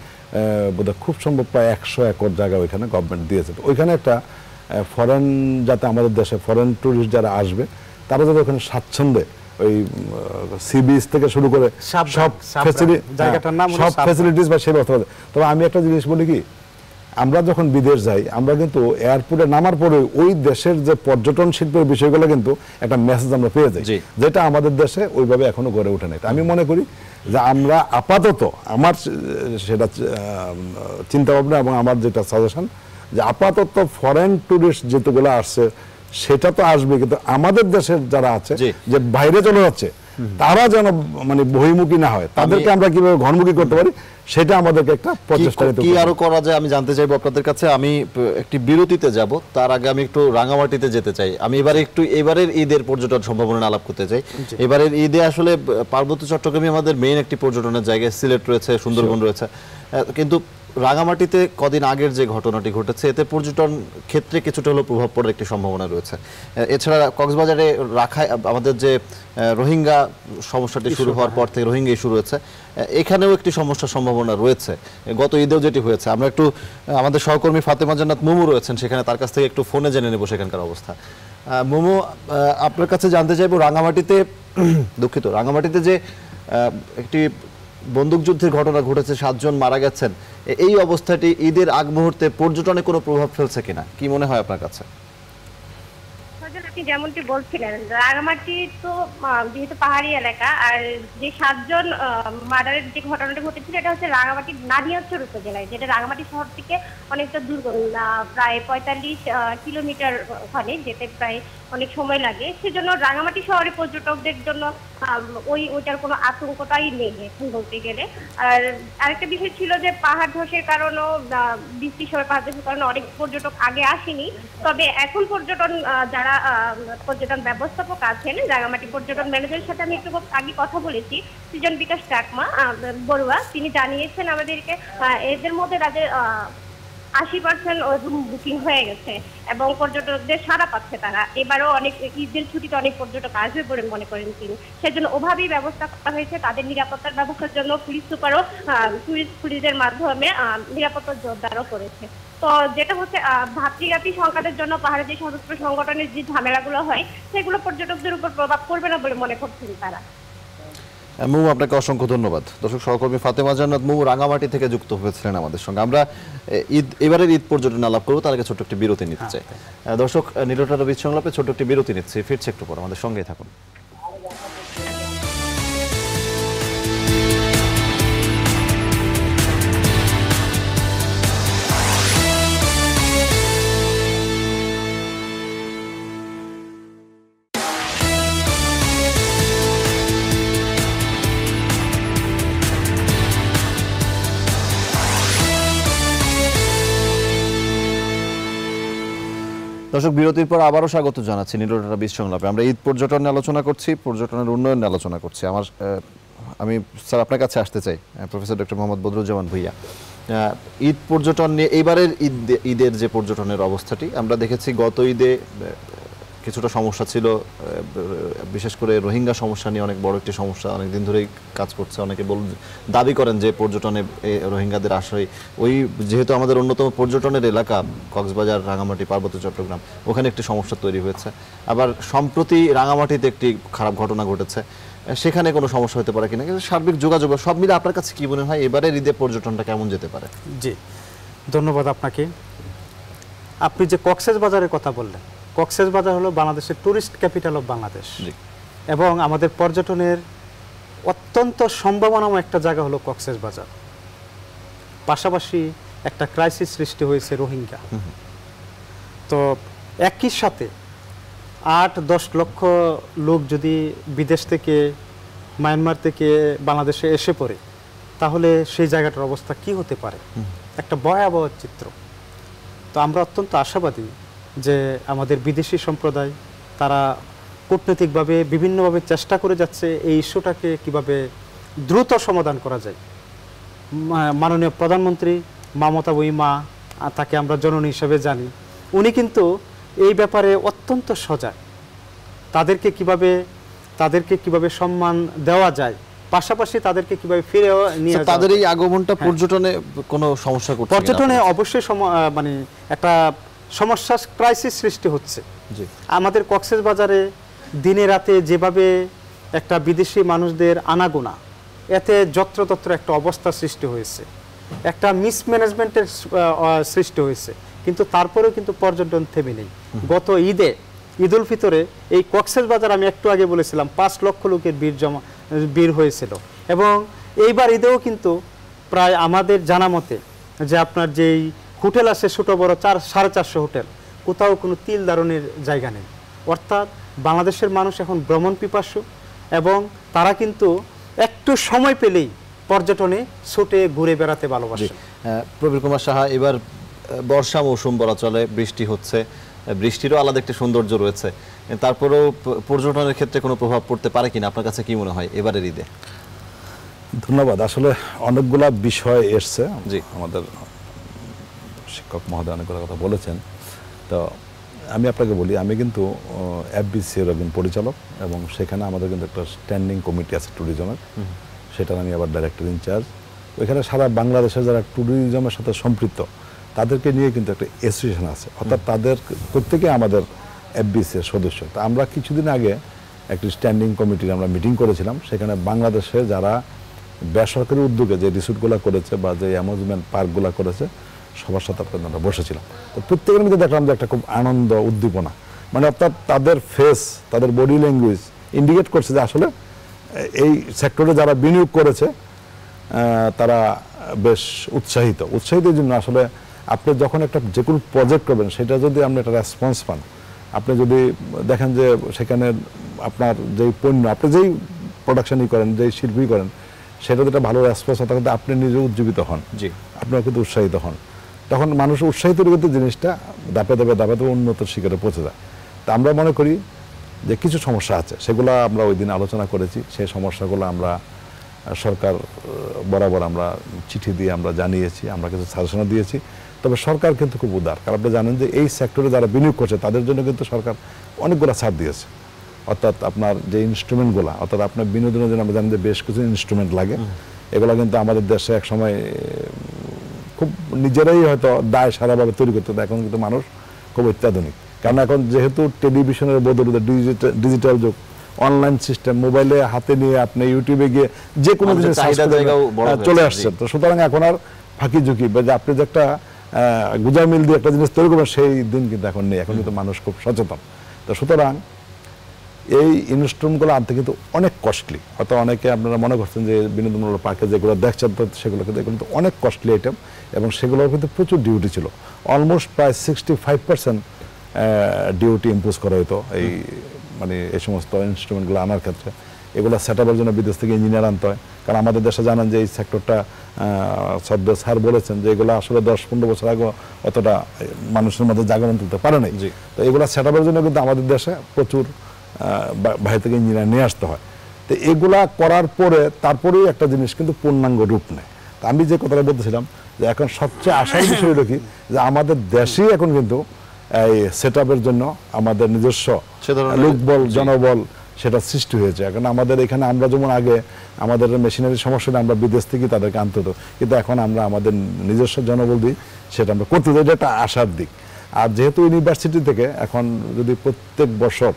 বোধহয় খুব সম্ভব প্রায় একশো একর জায়গা ওইখানে গভর্নমেন্ট দিয়েছে ওইখানে একটা ফরেন যাতে আমাদের দেশে ফরেন ট্যুরিস্ট যারা আসবে তারা যাতে ওখানে স্বাচ্ছন্দ্যে ওই সি বিচ থেকে শুরু করে সব হ্যাঁ, সব ফ্যাসিলিটিস বা সেই ব্যবস্থা তবে আমি একটা জিনিস বলি কি আমরা যখন বিদেশ যাই আমরা কিন্তু এয়ারপোর্টে নামার পরে ওই দেশের যে পর্যটন শিল্পের বিষয়গুলো কিন্তু একটা মেসেজ আমরা পেয়ে যাই যেটা আমাদের দেশে ওইভাবে এখনো গড়ে ওঠে নাই আমি মনে করি যে আমরা আপাতত আমার সেটা চিন্তা ভাবনা এবং আমার যেটা সাজেশন যে আপাতত ফরেন ট্যুরিস্ট যেগুলো আসছে সেটা তো আসবে কিন্তু আমাদের দেশের যারা আছে যে বাইরে চলে যাচ্ছে তারা যেন মানে বহিমুখী না হয় তাদেরকে আমরা কিভাবে ঘনমুখী করতে পারি সেটা আমাদেরকে একটা প্রচেষ্টা কি আরো করা যায় আমি জানতে চাইবো আপনাদের কাছে আমি একটি বিরতিতে যাব তার আগে আমি একটু রাঙামাটিতে যেতে চাই আমি এবারে একটু এবারের ঈদের পর্যটন সম্ভাবনা আলাপ করতে চাই এবারের ঈদে আসলে পার্বত্য চট্টগ্রামে আমাদের মেইন একটি পর্যটনের জায়গায় সিলেট রয়েছে সুন্দরবন রয়েছে কিন্তু রাঙামাটিতে কদিন আগের যে ঘটনাটি ঘটেছে এতে পর্যটন ক্ষেত্রে কিছুটা হলেও প্রভাব পড়ার একটি সম্ভাবনা রয়েছে এছাড়া কক্সবাজারে রাখা আমাদের যে রোহিঙ্গা সমস্যাটি শুরু হওয়ার হ্যাঁ। পর থেকে রোহিঙ্গা ইস্যু রয়েছে এখানেও একটি সমস্যার সম্ভাবনা রয়েছে গত ঈদেও যেটি হয়েছে আমরা একটু আমাদের সহকর্মী ফাতেমা জান্নাত মুমু রয়েছেন সেখানে তার কাছ থেকে একটু ফোনে জেনে নেব সেখানকার অবস্থা মোমো আপনার কাছে জানতে চাইব রাঙামাটিতে দুঃখিত রাঙামাটিতে যে একটি বন্দুকযুদ্ধের ঘটনা ঘটেছে সাতজন মারা গেছেন এই অবস্থাটি ঈদের আগ মুহূর্তে পর্যটনে কোনো প্রভাব ফেলছে কিনা কি মনে হয় আপনার কাছে আপনি যেমনটি বলছিলেন রাঙামাটি তো যেহেতু পাহাড়ি এলাকা আর যে সাতজন মার্ডারের যে ঘটনাটা ঘটেছিল এটা হচ্ছে রাঙামাটির নাদিয়াচর উপজেলায় যেটা রাঙামাটি শহর থেকে অনেকটা দূর প্রায় পঁয়তাল্লিশ কিলোমিটার ওখানে যেতে প্রায় অনেক সময় লাগে সেজন্য রাঙামাটি শহরে পর্যটকদের জন্য ওই ওইটার কোনো আতঙ্কটাই নেই এখন বলতে গেলে আর আরেকটা বিষয় ছিল যে পাহাড় ধসের কারণেও বৃষ্টির সময় পাহাড় ধসের কারণে অনেক পর্যটক আগে আসেনি তবে এখন পর্যটন যারা পর্যটন ব্যবস্থাপক আছেন রাঙামাটি পর্যটন ম্যানেজারের সাথে আমি একটু আগে কথা বলেছি সৃজন বিকাশ ডাকমা বড়ুয়া তিনি জানিয়েছেন আমাদেরকে এদের মধ্যে তাদের আশি পার্সেন্ট রুম বুকিং হয়ে গেছে এবং পর্যটকদের সারা পাচ্ছে তারা এবারও অনেক ঈদের ছুটিতে অনেক পর্যটক আসবে বলে মনে করেন তিনি সেজন্য ওভাবেই ব্যবস্থা করা হয়েছে তাদের নিরাপত্তার ব্যবস্থার জন্য পুলিশ সুপারও পুলিশ পুলিশের মাধ্যমে নিরাপত্তা জোরদারও করেছে তো যেটা হচ্ছে ভাতৃঘাতী সংঘাতের জন্য পাহাড়ে যে সশস্ত্র সংগঠনের যে ঝামেলাগুলো হয় সেগুলো পর্যটকদের উপর প্রভাব পড়বে না বলে মনে করছেন তারা আপনাকে অসংখ্য ধন্যবাদ দর্শক সহকর্মী ফাতেমা জান্নাত রাঙামাটি থেকে যুক্ত হয়েছিলেন আমাদের সঙ্গে আমরা ঈদ এবারের ঈদ পর্যটন আলাপ করবো তার আগে ছোট্ট একটি বিরতি নিতে হ্যাঁ, চাই দর্শক নিরটার বিদ সংলাপে ছোট্ট একটি বিরতি নিচ্ছি ফিরছে একটু পর আমাদের সঙ্গে থাকুন দর্শক বিরতির পর আবারও স্বাগত জানাচ্ছি নীলটা বিশ সংলাপে আমরা ঈদ পর্যটন নিয়ে আলোচনা করছি পর্যটনের উন্নয়ন নিয়ে আলোচনা করছি আমার আমি স্যার আপনার কাছে আসতে চাই প্রফেসর ডক্টর মোহাম্মদ বদরুজ্জামান ভুইয়া ঈদ পর্যটন নিয়ে এইবারের ঈদ ঈদের যে পর্যটনের অবস্থাটি আমরা দেখেছি গত ঈদে কিছুটা সমস্যা ছিল বিশেষ করে রোহিঙ্গা সমস্যা নিয়ে অনেক বড় একটি সমস্যা অনেক দিন ধরেই কাজ করছে অনেকে বল দাবি করেন যে পর্যটনে রোহিঙ্গাদের আশ্রয় ওই যেহেতু আমাদের অন্যতম পর্যটনের এলাকা কক্সবাজার রাঙামাটি পার্বত্য চট্টগ্রাম ওখানে একটি সমস্যা তৈরি হয়েছে আবার সম্প্রতি রাঙামাটিতে একটি খারাপ ঘটনা ঘটেছে সেখানে কোনো সমস্যা হতে পারে কিনা কিন্তু সার্বিক যোগাযোগ সব মিলে আপনার কাছে কী মনে হয় এবারে ঈদে পর্যটনটা কেমন যেতে পারে জি ধন্যবাদ আপনাকে আপনি যে কক্সেস বাজারের কথা বললেন কক্সেস বাজার হলো বাংলাদেশের ট্যুরিস্ট ক্যাপিটাল অফ বাংলাদেশ এবং আমাদের পর্যটনের অত্যন্ত সম্ভাবনাময় একটা জায়গা হলো কক্সেস বাজার পাশাপাশি একটা ক্রাইসিস সৃষ্টি হয়েছে রোহিঙ্গা তো একই সাথে আট দশ লক্ষ লোক যদি বিদেশ থেকে মায়ানমার থেকে বাংলাদেশে এসে পড়ে তাহলে সেই জায়গাটার অবস্থা কি হতে পারে একটা ভয়াবহ চিত্র তো আমরা অত্যন্ত আশাবাদী যে আমাদের বিদেশি সম্প্রদায় তারা কূটনৈতিকভাবে বিভিন্নভাবে চেষ্টা করে যাচ্ছে এই ইস্যুটাকে কিভাবে দ্রুত সমাধান করা যায় মাননীয় প্রধানমন্ত্রী মমতা বই মা তাকে আমরা জননী হিসেবে জানি উনি কিন্তু এই ব্যাপারে অত্যন্ত সজাগ তাদেরকে কিভাবে তাদেরকে কিভাবে সম্মান দেওয়া যায় পাশাপাশি তাদেরকে কিভাবে ফিরে নিয়ে তাদের এই আগমনটা হ্যাঁ। পর্যটনে কোনো সমস্যা পর্যটনে অবশ্যই মানে একটা সমস্যা ক্রাইসিস সৃষ্টি হচ্ছে আমাদের কক্সেস বাজারে দিনে রাতে যেভাবে একটা বিদেশি মানুষদের আনাগোনা এতে যত্রতত্র একটা অবস্থা সৃষ্টি হয়েছে একটা মিসম্যানেজমেন্টের সৃষ্টি হয়েছে কিন্তু তারপরেও কিন্তু পর্যটন থেমে নেই গত ঈদে ঈদ উল ফিতরে এই কক্সেস বাজার আমি একটু আগে বলেছিলাম পাঁচ লক্ষ লোকের ভিড় জমা ভিড় হয়েছিল এবং এইবার ঈদেও কিন্তু প্রায় আমাদের জানা মতে যে আপনার যেই হোটেল আছে ছোটো বড় চার সাড়ে চারশো হোটেল কোথাও কোনো তিল দারণের জায়গা নেই অর্থাৎ বাংলাদেশের মানুষ এখন ভ্রমণ পিপাসু এবং তারা কিন্তু একটু সময় পেলেই পর্যটনে ছুটে ঘুরে বেড়াতে ভালোবাসে প্রবীর কুমার সাহা এবার বর্ষা মৌসুম বলা চলে বৃষ্টি হচ্ছে বৃষ্টিরও আলাদা একটা সৌন্দর্য রয়েছে তারপরেও পর্যটনের ক্ষেত্রে কোনো প্রভাব পড়তে পারে কিনা আপনার কাছে কি মনে হয় এবারের ঈদে ধন্যবাদ আসলে অনেকগুলা বিষয় এসছে আমাদের শিক্ষক মহোদয় কথা বলেছেন তো আমি আপনাকে বলি আমি কিন্তু এফবিসির একজন পরিচালক এবং সেখানে আমাদের কিন্তু একটা স্ট্যান্ডিং কমিটি আছে ট্যুরিজমের সেটার আমি আবার ডাইরেক্টর ইনচার্জ ওইখানে সারা বাংলাদেশে যারা ট্যুরিজমের সাথে সম্পৃক্ত তাদেরকে নিয়ে কিন্তু একটা অ্যাসোসিয়েশন আছে অর্থাৎ তাদের প্রত্যেকে আমাদের এফবিসির সদস্য তা আমরা কিছুদিন আগে একটি স্ট্যান্ডিং কমিটির আমরা মিটিং করেছিলাম সেখানে বাংলাদেশে যারা বেসরকারি উদ্যোগে যে রিসোর্টগুলো করেছে বা যে অ্যামুজমেন্ট পার্কগুলো করেছে সবার সাথে আপনাদের আমরা বসেছিলাম তো প্রত্যেকের মধ্যে দেখলাম যে একটা খুব আনন্দ উদ্দীপনা মানে অর্থাৎ তাদের ফেস তাদের বডি ল্যাঙ্গুয়েজ ইন্ডিকেট করছে যে আসলে এই সেক্টরে যারা বিনিয়োগ করেছে তারা বেশ উৎসাহিত উৎসাহিত জন্য আসলে আপনি যখন একটা যে কোনো প্রজেক্ট করবেন সেটা যদি আপনি একটা রেসপন্স পান আপনি যদি দেখেন যে সেখানে আপনার যেই পণ্য আপনি যেই প্রোডাকশনই করেন যেই শিল্পী করেন সেটা একটা ভালো রেসপন্স হয় তাহলে আপনি নিজে উজ্জীবিত হন জি আপনার কিন্তু উৎসাহিত হন তখন মানুষ উৎসাহিত করতে জিনিসটা দাপে দাপে দাপে দাপে উন্নত শিখরে পৌঁছে যায় তা আমরা মনে করি যে কিছু সমস্যা আছে সেগুলো আমরা ওই দিন আলোচনা করেছি সেই সমস্যাগুলো আমরা সরকার বরাবর আমরা চিঠি দিয়ে আমরা জানিয়েছি আমরা কিছু সাজেশনও দিয়েছি তবে সরকার কিন্তু খুব উদার কারণ আপনি জানেন যে এই সেক্টরে যারা বিনিয়োগ করছে তাদের জন্য কিন্তু সরকার অনেকগুলো ছাড় দিয়েছে অর্থাৎ আপনার যে ইনস্ট্রুমেন্টগুলো অর্থাৎ আপনার বিনোদনের জন্য আমরা জানি যে বেশ কিছু ইনস্ট্রুমেন্ট লাগে এগুলো কিন্তু আমাদের দেশে এক সময় খুব নিজেরাই হয়তো দায় সারাভাবে তৈরি করতে এখন কিন্তু মানুষ খুব অত্যাধুনিক কারণ এখন যেহেতু টেলিভিশনের বদলে ডিজিটাল যুগ অনলাইন সিস্টেম মোবাইলে হাতে নিয়ে আপনি ইউটিউবে গিয়ে যে কোনো কিছু চলে আসছে তো সুতরাং এখন আর ফাঁকি ঝুঁকি বা আপনি যে একটা গুজামিল দিয়ে একটা জিনিস তৈরি করবেন সেই দিন কিন্তু এখন নেই এখন কিন্তু মানুষ খুব সচেতন তো সুতরাং এই ইনস্ট্রুমগুলো আনতে কিন্তু অনেক কস্টলি হয়তো অনেকে আপনারা মনে করছেন যে বিনোদনমূলক পার্কে যেগুলো দেখছেন তো সেগুলো কিন্তু এগুলো অনেক কস্টলি আইটেম এবং সেগুলোর কিন্তু প্রচুর ডিউটি ছিল অলমোস্ট প্রায় sixty five percent duty impose করা হতো এই মানে এই সমস্ত ইনস্ট্রুমেন্টগুলো আনার ক্ষেত্রে এগুলো সেট আপের জন্য বিদেশ থেকে ইঞ্জিনিয়ার আনতে হয় কারণ আমাদের দেশে জানেন যে এই সেক্টরটা সদ্য স্যার বলেছেন যে এগুলো আসলে দশ পনেরো বছর আগে অতটা মানুষের মধ্যে জাগরণ তুলতে পারে নাই তো এগুলো সেট আপের জন্য কিন্তু আমাদের দেশে প্রচুর বাইরে থেকে ইঞ্জিনিয়ার নিয়ে আসতে হয় তো এগুলা করার পরে তারপরেই একটা জিনিস কিন্তু পূর্ণাঙ্গ রূপ নেয় তা আমি যে কথাটা বলতেছিলাম যে এখন সবচেয়ে আশার বিষয় রাখি যে আমাদের দেশেই এখন কিন্তু এই সেট জন্য আমাদের নিজস্ব লোকবল জনবল সেটা সৃষ্টি হয়েছে এখন আমাদের এখানে আমরা যেমন আগে আমাদের মেশিনারি সমস্যাটা আমরা বিদেশ থেকে তাদেরকে আনতে হতো কিন্তু এখন আমরা আমাদের নিজস্ব জনবল দিই সেটা আমরা করতে এটা একটা আশার দিক আর যেহেতু ইউনিভার্সিটি থেকে এখন যদি প্রত্যেক বছর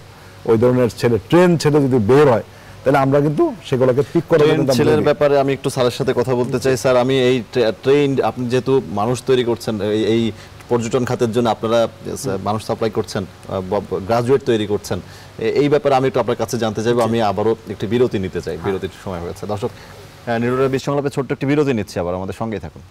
ওই ধরনের ছেলে ট্রেন ছেলে যদি বের হয় তাহলে আমরা কিন্তু সেগুলোকে পিক করে ট্রেন ছেলের ব্যাপারে আমি একটু স্যারের সাথে কথা বলতে চাই স্যার আমি এই ট্রেন আপনি যেহেতু মানুষ তৈরি করছেন এই পর্যটন খাতের জন্য আপনারা মানুষ সাপ্লাই করছেন গ্রাজুয়েট তৈরি করছেন এই ব্যাপারে আমি একটু আপনার কাছে জানতে চাইবো আমি আবারও একটি বিরতি নিতে চাই হ্যাঁ। বিরতির সময় হয়েছে দর্শক হ্যাঁ, নিরোধের বিশ্বংলাপে ছোট্ট একটি বিরতি নিচ্ছি আবার আমাদের সঙ্গেই থাকুন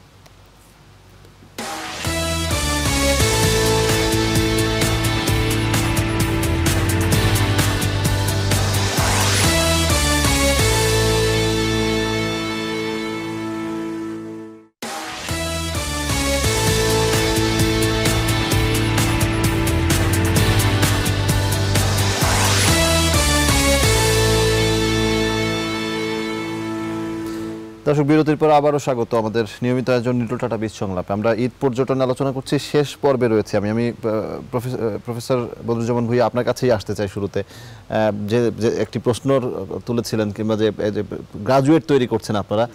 দর্শক বিরতির পর আবারও স্বাগত আমাদের নিয়মিত আয়োজন নিটল টাটা বীজ সংলাপে আমরা ঈদ পর্যটন আলোচনা করছি শেষ পর্বে রয়েছে আমি আমি প্রফেসর বদরুজ্জামান ভুইয়া আপনার কাছেই আসতে চাই শুরুতে যে যে একটি প্রশ্ন তুলেছিলেন কিংবা যে গ্রাজুয়েট তৈরি করছেন আপনারা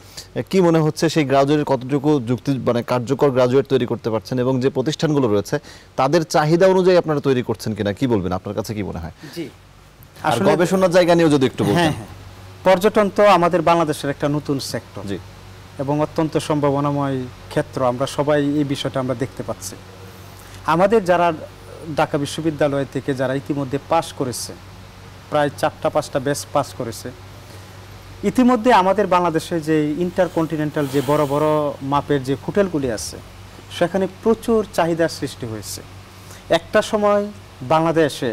কি মনে হচ্ছে সেই গ্রাজুয়েট কতটুকু যুক্তি মানে কার্যকর গ্রাজুয়েট তৈরি করতে পারছেন এবং যে প্রতিষ্ঠানগুলো রয়েছে তাদের চাহিদা অনুযায়ী আপনারা তৈরি করছেন কিনা কি বলবেন আপনার কাছে কি মনে হয় জি আর গবেষণার জায়গা নিয়েও যদি একটু বলতেন হ্যাঁ, হ্যাঁ। পর্যটন তো আমাদের বাংলাদেশের একটা নতুন সেক্টর জি এবং অত্যন্ত সম্ভাবনাময় ক্ষেত্র আমরা সবাই এই বিষয়টা আমরা দেখতে পাচ্ছি আমাদের যারা ঢাকা বিশ্ববিদ্যালয় থেকে যারা ইতিমধ্যে পাশ করেছে প্রায় চারটা পাঁচটা ব্যাচ পাস করেছে ইতিমধ্যে আমাদের বাংলাদেশে যে ইন্টারকন্টিনেন্টাল যে বড় বড় মাপের যে হোটেলগুলি আছে সেখানে প্রচুর চাহিদার সৃষ্টি হয়েছে একটা সময় বাংলাদেশে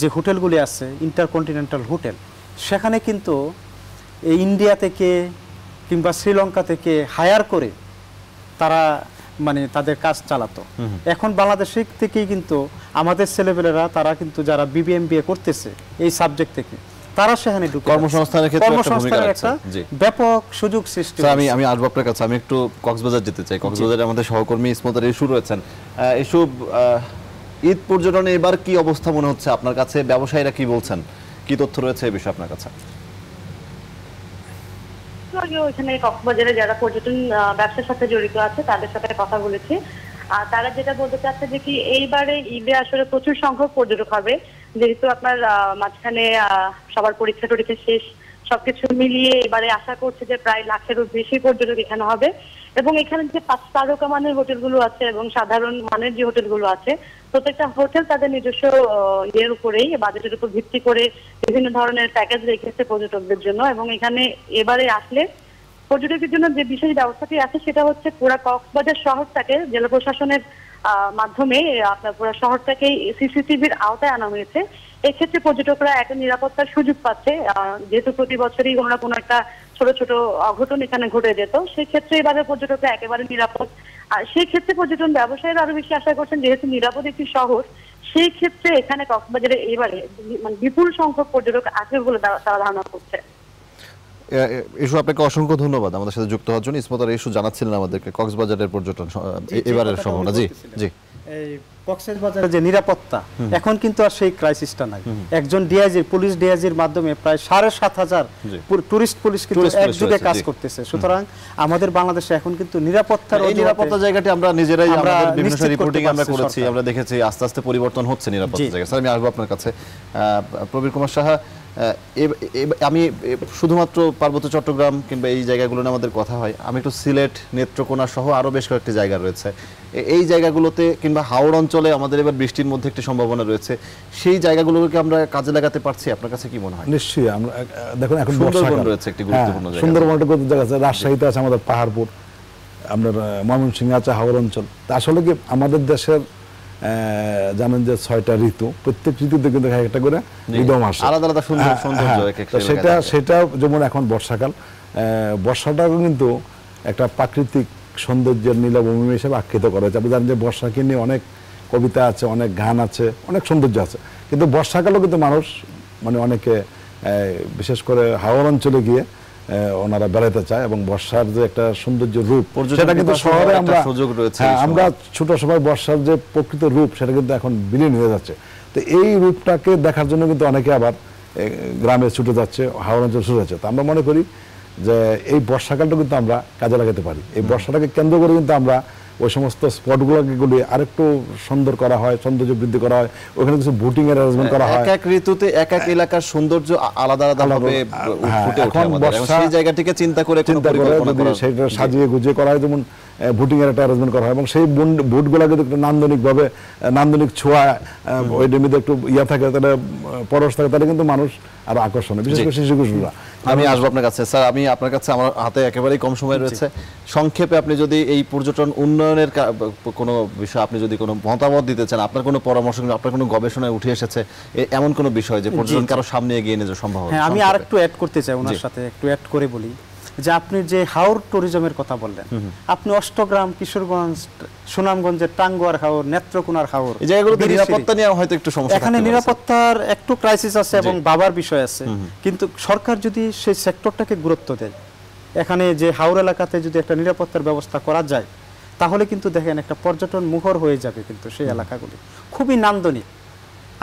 যে হোটেলগুলি আছে ইন্টারকন্টিনেন্টাল হোটেল সেখানে কিন্তু এই ইন্ডিয়া থেকে কিংবা শ্রীলঙ্কা থেকে হায়ার করে তারা মানে তাদের কাজ চালাতো এখন বাংলাদেশের থেকেই কিন্তু আমাদের ছেলেপেলেরা তারা কিন্তু যারা বিবিএম বিএ করতেছে এই সাবজেক্ট থেকে তারা সেখানে কর্মসংস্থানের ক্ষেত্রে ব্যাপক সুযোগ সৃষ্টি আমি আমি আপনার কাছে আমি একটু কক্সবাজার যেতে চাই কক্সবাজারে আমাদের সহকর্মী শুরু রয়েছেন এসব ঈদ পর্যটনে এবার কি অবস্থা মনে হচ্ছে আপনার কাছে ব্যবসায়ীরা কি বলছেন কি তথ্য রয়েছে এ বিষয়ে আপনার কাছে এখানে কক্সবাজারে যারা পর্যটন ব্যবসার সাথে জড়িত আছে তাদের সাথে কথা বলেছি আর তারা যেটা বলতে চাচ্ছে যে কি এইবারে ঈদে আসলে প্রচুর সংখ্যক পর্যটক হবে যেহেতু আপনার মাঝখানে সবার পরীক্ষা টরীক্ষা শেষ সবকিছু মিলিয়ে এবারে আশা করছে যে প্রায় লাখেরও বেশি পর্যটক এখানে হবে এবং এখানে যে পাঁচ তারকা মানের হোটেলগুলো আছে এবং সাধারণ মানের যে হোটেলগুলো আছে প্রত্যেকটা হোটেল তাদের নিজস্ব ইয়ের উপরেই বাজেটের উপর ভিত্তি করে বিভিন্ন ধরনের প্যাকেজ রেখেছে পর্যটকদের জন্য এবং এখানে এবারে আসলে পর্যটকদের জন্য যে বিশেষ ব্যবস্থাটি আছে সেটা হচ্ছে পুরা কক্সবাজার শহরটাকে জেলা প্রশাসনের মাধ্যমে আপনার পুরো শহরটাকে সিসিটিভির আওতায় আনা হয়েছে এক্ষেত্রে পর্যটকরা একটা নিরাপত্তার সুযোগ পাচ্ছে যেহেতু প্রতি বছরই কোনো না কোনো একটা ছোট ছোট অঘটন এখানে ঘটে যেত সেক্ষেত্রে এবারে পর্যটকরা একেবারে নিরাপদ আর সেই ক্ষেত্রে পর্যটন ব্যবসায়ীরা আরো বেশি আশা করছেন যেহেতু নিরাপদ একটি শহর সেই ক্ষেত্রে এখানে কক্সবাজারে এবারে মানে বিপুল সংখ্যক পর্যটক আসবে বলে তারা ধারণা করছে ইস্যু আপনাকে অসংখ্য ধন্যবাদ আমাদের সাথে যুক্ত হওয়ার জন্য ইসমতার ইস্যু জানাচ্ছিলেন আমাদেরকে কক্সবাজারের পর্যটন এবারের সম্ভাবনা জি জি এই কক্সেস যে নিরাপত্তা এখন কিন্তু আর সেই ক্রাইসিসটা নাই একজন ডিআইজির পুলিশ ডিআইজির মাধ্যমে প্রায় সাড়ে সাত হাজার টুরিস্ট পুলিশ কিন্তু একযোগে কাজ করতেছে সুতরাং আমাদের বাংলাদেশে এখন কিন্তু নিরাপত্তার এই নিরাপত্তা জায়গাটি আমরা নিজেরাই আমরা বিভিন্ন রিপোর্টিং আমরা করেছি আমরা দেখেছি আস্তে আস্তে পরিবর্তন হচ্ছে নিরাপত্তা জায়গা স্যার আমি আসবো আপনার কাছে প্রবীর কুমার সাহা আমি শুধুমাত্র পার্বত্য চট্টগ্রাম কিংবা এই জায়গাগুলো নিয়ে আমাদের কথা হয় আমি একটু সিলেট নেত্রকোনা সহ আরও বেশ কয়েকটি জায়গা রয়েছে এই জায়গাগুলোতে কিংবা হাওড় অঞ্চলে আমাদের এবার বৃষ্টির মধ্যে একটি সম্ভাবনা রয়েছে সেই জায়গাগুলোকে আমরা কাজে লাগাতে পারছি আপনার কাছে কি মনে হয় নিশ্চয়ই আমরা দেখুন এখন সুন্দরবন রয়েছে একটি গুরুত্বপূর্ণ হ্যাঁ, সুন্দরবন একটা জায়গা আছে রাজশাহীতে আছে আমাদের পাহাড়পুর আপনার ময়মনসিংহ আছে হাওড় অঞ্চল তা আসলে কি আমাদের দেশের জানেন যে ছয়টা ঋতু প্রত্যেক ঋতুতে কিন্তু এক একটা করে ঋতম আসে আলাদা আলাদা সুন্দর হ্যাঁ, হ্যাঁ, সেটা সেটা যেমন এখন বর্ষাকাল বর্ষাটাও কিন্তু একটা প্রাকৃতিক সৌন্দর্যের নীলভূমি হিসেবে আখ্যিত করা হয়েছে আপনি জানেন যে বর্ষাকে নিয়ে অনেক কবিতা আছে অনেক গান আছে অনেক সৌন্দর্য আছে কিন্তু বর্ষাকালও কিন্তু মানুষ মানে অনেকে বিশেষ করে হাওড় অঞ্চলে গিয়ে ওনারা বেড়াতে চায় এবং বর্ষার যে একটা সৌন্দর্য রূপ সেটা কিন্তু শহরে আমরা সুযোগ রয়েছে হ্যাঁ, আমরা ছোট সময় বর্ষার যে প্রকৃত রূপ সেটা কিন্তু এখন বিলীন হয়ে যাচ্ছে তো এই রূপটাকে দেখার জন্য কিন্তু অনেকে আবার গ্রামে ছুটে যাচ্ছে হাওড় অঞ্চল ছুটে যাচ্ছে তো আমরা মনে করি যে এই বর্ষাকালটা কিন্তু আমরা কাজে লাগাতে পারি এই বর্ষাটাকে কেন্দ্র করে কিন্তু আমরা ওই সমস্ত স্পটগুলোকে স্পটগুলোগুলি আরেকটু সুন্দর করা হয় সৌন্দর্য বৃদ্ধি করা হয় ওখানে কিছু বোটিং এর অ্যারেঞ্জমেন্ট করা হ্যাঁ, হয় এক এক ঋতুতে এক এক এলাকার সৌন্দর্য আলাদা আলাদা হবে ফুটে হ্যাঁ, ওঠে আমাদের সেই জায়গাটিকে চিন্তা করে কোনো পরিকল্পনা করা সেটা সাজিয়ে গুজে করা হয় যেমন ভোটিং এর একটা অ্যারেঞ্জমেন্ট করা হয় এবং সেই ভোটগুলো যদি একটু নান্দনিকভাবে নান্দনিক ছোঁয়া ওই ডেমিতে একটু ইয়া থাকে তাহলে পরশ থাকে তাহলে কিন্তু মানুষ আরো আকর্ষণ বিশেষ করে শিশু কিশোররা আমি আসবো আপনার কাছে স্যার আমি আপনার কাছে আমার হাতে একেবারেই কম সময় রয়েছে সংক্ষেপে আপনি যদি এই পর্যটন উন্নয়নের কোনো বিষয় আপনি যদি কোনো মতামত দিতে চান আপনার কোনো পরামর্শ আপনার কোনো গবেষণায় উঠে এসেছে এমন কোনো বিষয় যে পর্যটন কারো সামনে এগিয়ে নিয়ে যাওয়া সম্ভব হ্যাঁ, আমি আর একটু অ্যাড করতে চাই ওনার সাথে একটু অ্যাড করে বলি যে আপনি যে হাওর ট্যুরিজমের কথা বললেন আপনি অষ্টগ্রাম কিশোরগঞ্জ সুনামগঞ্জের টাঙ্গুয়ার হাওর নেত্রকোনার হাওর নিরাপত্তা নিয়ে হয়তো একটু সমস্যা এখানে নিরাপত্তার একটু ক্রাইসিস আছে এবং বাবার বিষয় আছে কিন্তু সরকার যদি সেই সেক্টরটাকে গুরুত্ব দেয় এখানে যে হাওর এলাকাতে যদি একটা নিরাপত্তার ব্যবস্থা করা যায় তাহলে কিন্তু দেখেন একটা পর্যটন মুখর হয়ে যাবে কিন্তু সেই এলাকাগুলি খুবই নান্দনিক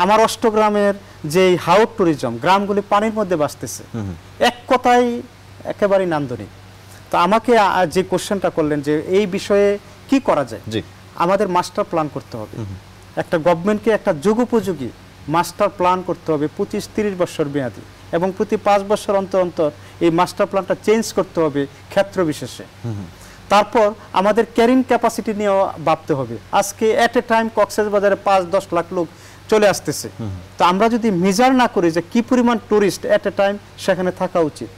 আমার অষ্টগ্রামের যে হাউট ট্যুরিজম গ্রামগুলি পানির মধ্যে বাঁচতেছে এক কথায় একেবারেই নান্দনিক তো আমাকে যে কোশ্চেনটা করলেন যে এই বিষয়ে কি করা যায় আমাদের মাস্টার প্ল্যান করতে হবে একটা গভর্নমেন্টকে একটা যুগোপযোগী মাস্টার প্ল্যান করতে হবে পঁচিশ তিরিশ বছর মেয়াদি এবং প্রতি পাঁচ বছর অন্তর অন্তর এই মাস্টার প্ল্যানটা চেঞ্জ করতে হবে ক্ষেত্র বিশেষে তারপর আমাদের ক্যারিং ক্যাপাসিটি নিয়েও ভাবতে হবে আজকে অ্যাট এ টাইম কক্সেস বাজারে পাঁচ দশ লাখ লোক চলে আসতেছে তো আমরা যদি মেজার না করি যে কি পরিমাণ টুরিস্ট অ্যাট এ টাইম সেখানে থাকা উচিত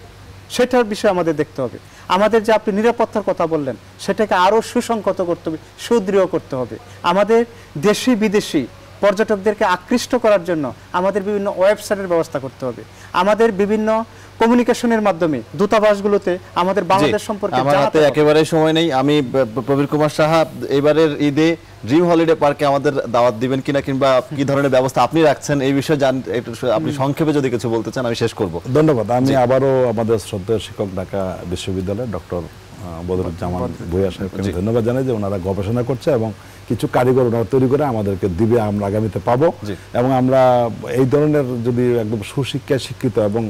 সেটার বিষয়ে আমাদের দেখতে হবে আমাদের যে আপনি নিরাপত্তার কথা বললেন সেটাকে আরও সুসংগত করতে হবে সুদৃঢ় করতে হবে আমাদের দেশি বিদেশি পর্যটকদেরকে আকৃষ্ট করার জন্য আমাদের বিভিন্ন ওয়েবসাইটের ব্যবস্থা করতে হবে আমাদের বিভিন্ন কমিউনিকেশনের মাধ্যমে দূতাবাসগুলোতে আমাদের বাংলাদেশ সম্পর্কে আমার হাতে একেবারে সময় নেই আমি প্রবীর কুমার সাহা এবারের ঈদে ড্রিম হলিডে পার্কে আমাদের দাওয়াত দিবেন কিনা কিংবা কি ধরনের ব্যবস্থা আপনি রাখছেন এই বিষয়ে জান আপনি সংক্ষেপে যদি কিছু বলতে চান আমি শেষ করব ধন্যবাদ আমি আবারও আমাদের শ্রদ্ধেয় শিক্ষক ঢাকা বিশ্ববিদ্যালয়ের ডক্টর বদরুজ্জামান ভূয়া সাহেবকে ধন্যবাদ জানাই যে ওনারা গবেষণা করছে এবং কিছু কারিগর ওনারা তৈরি করে আমাদেরকে দিবে আমরা আগামীতে পাবো এবং আমরা এই ধরনের যদি একদম সুশিক্ষায় শিক্ষিত এবং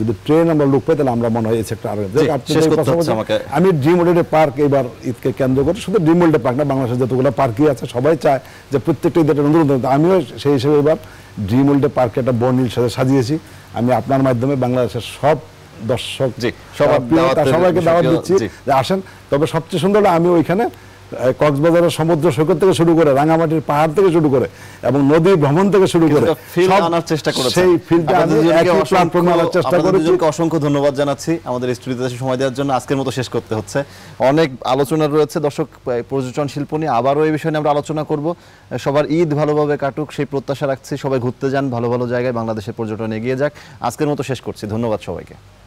যদি ট্রেন আমরা লোক পাই তাহলে আমরা মনে হয় এই সেক্টর আরো আমি ড্রিম ওল্ডে পার্ক এবার ঈদকে কেন্দ্র করে শুধু ড্রিম ওল্ডে পার্ক না বাংলাদেশের যতগুলো পার্কই আছে সবাই চায় যে প্রত্যেকটা ঈদের নতুন নতুন আমিও সেই হিসেবে এবার ড্রিম ওল্ডে পার্কে একটা বর্ণিল সাথে সাজিয়েছি আমি আপনার মাধ্যমে বাংলাদেশের সব দর্শক সবাইকে দাওয়াত দিচ্ছি যে আসেন তবে সবচেয়ে সুন্দর আমি ওইখানে কক্সবাজারের সমুদ্র সৈকত থেকে শুরু করে রাঙামাটির পাহাড় থেকে শুরু করে এবং নদী ভ্রমণ থেকে শুরু করে অসংখ্য ধন্যবাদ জানাচ্ছি আমাদের স্টুডিওতে সময় দেওয়ার জন্য আজকের মতো শেষ করতে হচ্ছে অনেক আলোচনা রয়েছে দর্শক পর্যটন শিল্প নিয়ে আবারও এই বিষয়ে আমরা আলোচনা করব সবার ঈদ ভালোভাবে কাটুক সেই প্রত্যাশা রাখছি সবাই ঘুরতে যান ভালো ভালো জায়গায় বাংলাদেশের পর্যটন এগিয়ে যাক আজকের মতো শেষ করছি ধন্যবাদ সবাইকে